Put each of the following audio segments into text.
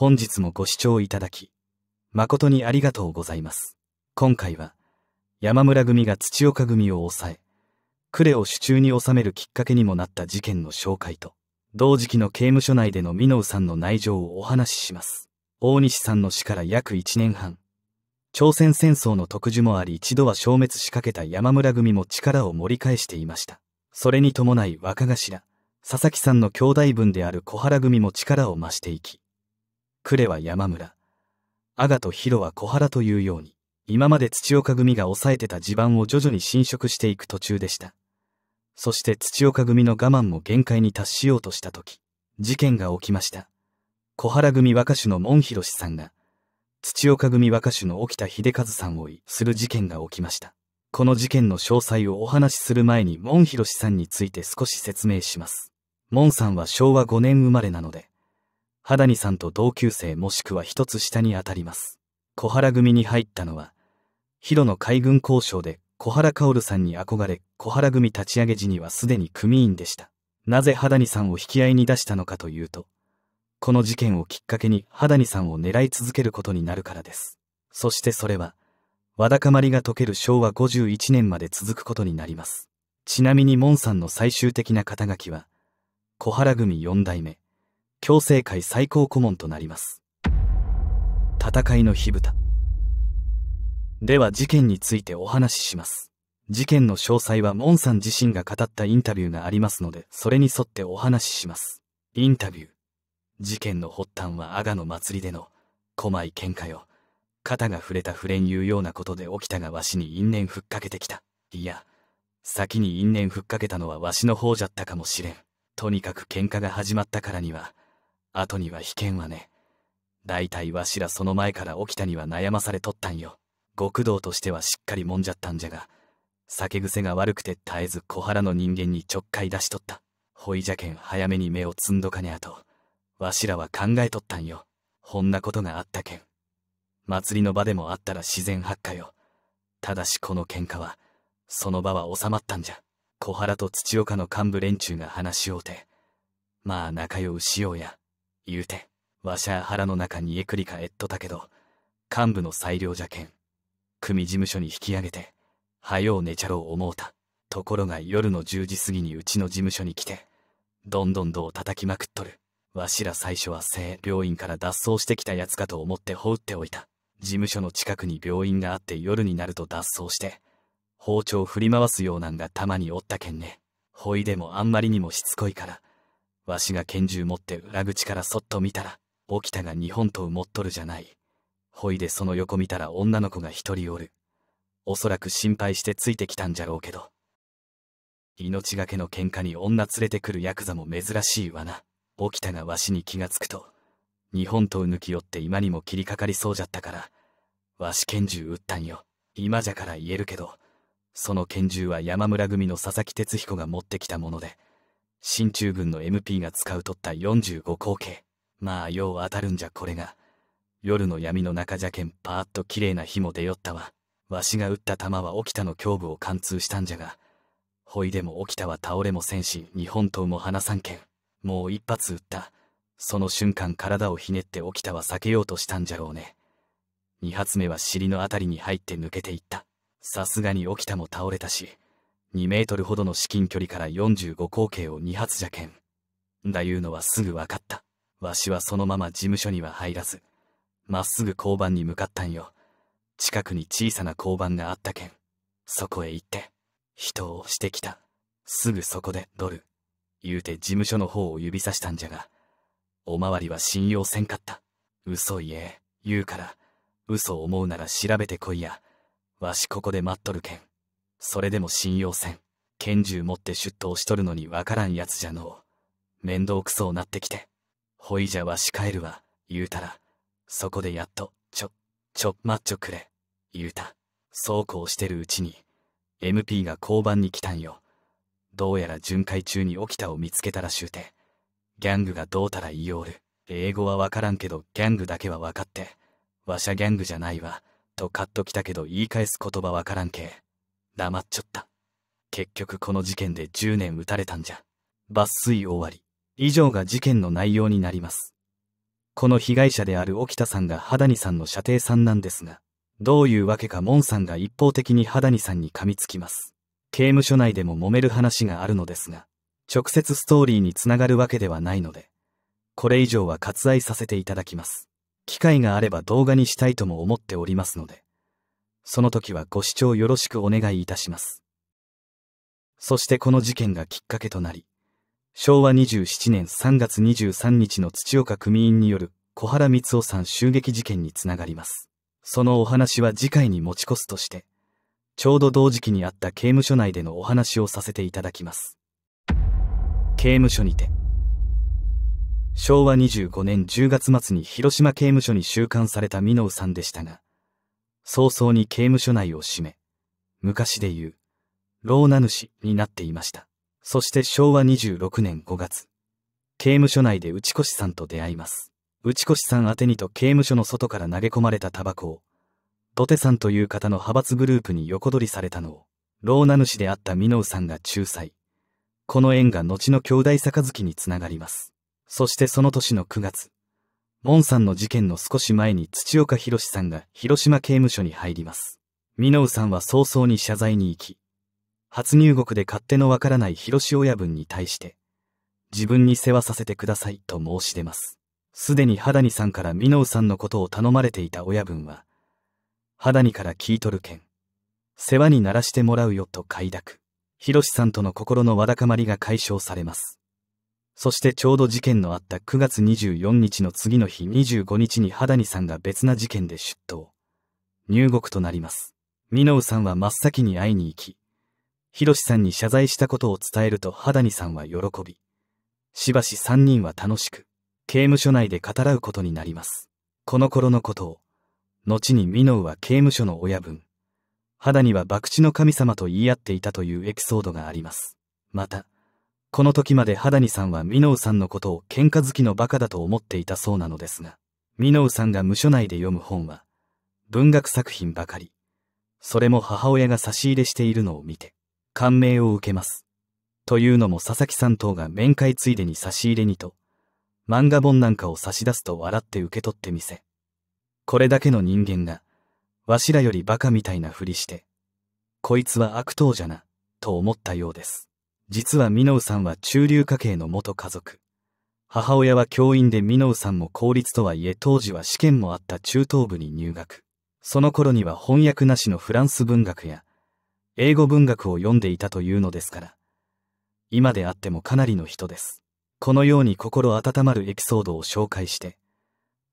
本日もご視聴いただき、誠にありがとうございます。今回は、山村組が土岡組を抑え、呉を手中に収めるきっかけにもなった事件の紹介と、同時期の刑務所内での美濃さんの内情をお話しします。大西さんの死から約1年半、朝鮮戦争の特需もあり一度は消滅しかけた山村組も力を盛り返していました。それに伴い若頭、佐々木さんの兄弟分である小原組も力を増していき、呉は山村、阿賀と広は小原というように、今まで土岡組が抑えてた地盤を徐々に侵食していく途中でした。そして土岡組の我慢も限界に達しようとした時、事件が起きました。小原組若手の門広さんが、土岡組若手の沖田秀和さんを意する事件が起きました。この事件の詳細をお話しする前に門広さんについて少し説明します。門さんは昭和5年生まれなので、肌にさんと同級生もしくは一つ下にあたります。小原組に入ったのは、広野海軍交渉で小原薫さんに憧れ、小原組立ち上げ時にはすでに組員でした。なぜ肌にさんを引き合いに出したのかというと、この事件をきっかけに肌にさんを狙い続けることになるからです。そしてそれは、わだかまりが解ける昭和51年まで続くことになります。ちなみにモンさんの最終的な肩書きは、小原組4代目、共生会最高顧問となります戦いの火蓋では事件についてお話しします事件の詳細はモンさん自身が語ったインタビューがありますのでそれに沿ってお話ししますインタビュー事件の発端は阿賀の祭りでの狛井喧嘩よ肩が触れた触れん言うようなことで起きたがわしに因縁ふっかけてきたいや先に因縁ふっかけたのはわしの方じゃったかもしれんとにかく喧嘩が始まったからには後には危険はね。大体わしらその前から沖田には悩まされとったんよ。極道としてはしっかりもんじゃったんじゃが、酒癖が悪くて絶えず小原の人間にちょっかい出しとった。ほいじゃけん早めに目をつんどかねあと、わしらは考えとったんよ。こんなことがあったけん。祭りの場でもあったら自然発火よ。ただしこの喧嘩は、その場は収まったんじゃ。小原と土岡の幹部連中が話し合うて、まあ仲良うしようや。言うてわしゃ腹の中にえくりかえっとたけど幹部の裁量じゃけん組事務所に引き上げてはよう寝ちゃろう思うたところが夜の10時過ぎにうちの事務所に来てどんどんどう叩きまくっとるわしら最初は性病院から脱走してきたやつかと思って放っておいた事務所の近くに病院があって夜になると脱走して包丁振り回すようなんがたまにおったけんねほいでもあんまりにもしつこいからわしが拳銃持って裏口からそっと見たら、沖田が日本刀持っとるじゃない。ほいでその横見たら女の子が一人おる。おそらく心配してついてきたんじゃろうけど。命がけの喧嘩に女連れてくるヤクザも珍しいわな。沖田がわしに気がつくと、日本刀抜き寄って今にも切りかかりそうじゃったから、わし拳銃撃ったんよ。今じゃから言えるけど、その拳銃は山村組の佐々木哲彦が持ってきたもので、進駐軍の MP が使うとった45口径。まあ、よう当たるんじゃこれが。夜の闇の中じゃけんパーッと綺麗な火も出よったわ。わしが撃った弾は沖田の胸部を貫通したんじゃが、ほいでも沖田は倒れもせんし、日本刀も離さんけん。もう一発撃った。その瞬間体をひねって沖田は避けようとしたんじゃろうね。二発目は尻のあたりに入って抜けていった。さすがに沖田も倒れたし、2メートルほどの至近距離から45口径を2発じゃけん。だいうのはすぐ分かった。わしはそのまま事務所には入らず、まっすぐ交番に向かったんよ。近くに小さな交番があったけん。そこへ行って、人をしてきた。すぐそこで、ドル。言うて事務所の方を指さしたんじゃが、おまわりは信用せんかった。嘘言え、言うから、嘘思うなら調べてこいや。わしここで待っとるけん。それでも信用せん。拳銃持って出頭しとるのにわからんやつじゃのう。面倒くそうなってきて。ほいじゃわし帰るわ、言うたら。そこでやっと、ちょ、ちょ、マッチョくれ、言うた。そうこうしてるうちに、MP が交番に来たんよ。どうやら巡回中に沖田を見つけたらしゅうて。ギャングがどうたら言いおる。英語はわからんけど、ギャングだけは分かって。わしゃギャングじゃないわ、とカッときたけど言い返す言葉わからんけ。黙っちょった。結局この事件で10年撃たれたんじゃ。抜粋終わり。以上が事件の内容になります。この被害者である沖田さんが肌にさんの射程さんなんですが、どういうわけかモンさんが一方的に肌にさんに噛みつきます。刑務所内でも揉める話があるのですが、直接ストーリーにつながるわけではないので、これ以上は割愛させていただきます。機会があれば動画にしたいとも思っておりますので、その時はご視聴よろしくお願いいたします。そしてこの事件がきっかけとなり、昭和27年3月23日の土岡組員による小原光夫さん襲撃事件につながります。そのお話は次回に持ち越すとして、ちょうど同時期にあった刑務所内でのお話をさせていただきます。刑務所にて。昭和25年10月末に広島刑務所に収監された美濃さんでしたが、早々に刑務所内を閉め、昔で言う、老名主になっていました。そして昭和26年5月、刑務所内で内越さんと出会います。内越さん宛にと刑務所の外から投げ込まれたタバコを、土手さんという方の派閥グループに横取りされたのを、老名主であった美濃さんが仲裁。この縁が後の兄弟杯につながります。そしてその年の9月、モンさんの事件の少し前に土岡博さんが広島刑務所に入ります。ミノウさんは早々に謝罪に行き、初入国で勝手のわからない広志親分に対して、自分に世話させてくださいと申し出ます。すでに肌にさんからミノウさんのことを頼まれていた親分は、肌にから聞いとるけん、世話にならしてもらうよと快諾。広志さんとの心のわだかまりが解消されます。そしてちょうど事件のあった9月24日の次の日25日に肌にさんが別な事件で出頭。入国となります。ミノウさんは真っ先に会いに行き、ヒロシさんに謝罪したことを伝えると肌にさんは喜び、しばし3人は楽しく、刑務所内で語らうことになります。この頃のことを、後にミノウは刑務所の親分、肌には博打の神様と言い合っていたというエピソードがあります。また、この時まで肌にさんはミノウさんのことを喧嘩好きのバカだと思っていたそうなのですが、ミノウさんが無所内で読む本は、文学作品ばかり。それも母親が差し入れしているのを見て、感銘を受けます。というのも佐々木さん等が面会ついでに差し入れにと、漫画本なんかを差し出すと笑って受け取ってみせ。これだけの人間が、わしらよりバカみたいなふりして、こいつは悪党じゃな、と思ったようです。実はミノウさんは中流家系の元家族。母親は教員でミノウさんも公立とはいえ当時は試験もあった中等部に入学。その頃には翻訳なしのフランス文学や英語文学を読んでいたというのですから。今であってもかなりの人です。このように心温まるエピソードを紹介して、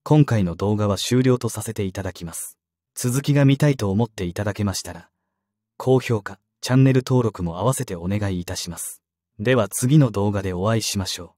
今回の動画は終了とさせていただきます。続きが見たいと思っていただけましたら、高評価。チャンネル登録も合わせてお願いいたします。では次の動画でお会いしましょう。